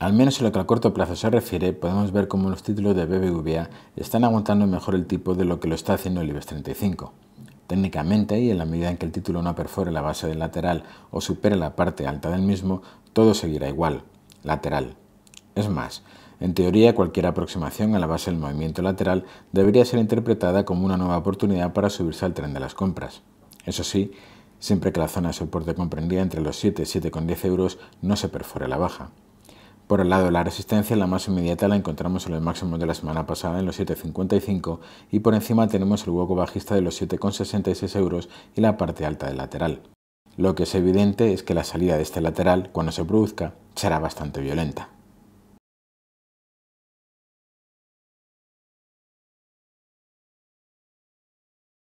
Al menos en lo que a corto plazo se refiere, podemos ver cómo los títulos de BBVA están aguantando mejor el tipo de lo que lo está haciendo el IBEX 35. Técnicamente, y en la medida en que el título no perfore la base del lateral o supere la parte alta del mismo, todo seguirá igual, lateral. Es más, en teoría, cualquier aproximación a la base del movimiento lateral debería ser interpretada como una nueva oportunidad para subirse al tren de las compras. Eso sí, siempre que la zona de soporte comprendida entre los 7 y 7,10 euros no se perfore la baja. Por el lado, de la resistencia, la más inmediata, la encontramos en los máximos de la semana pasada en los 7,55 y por encima tenemos el hueco bajista de los 7,66 euros y la parte alta del lateral. Lo que es evidente es que la salida de este lateral, cuando se produzca, será bastante violenta.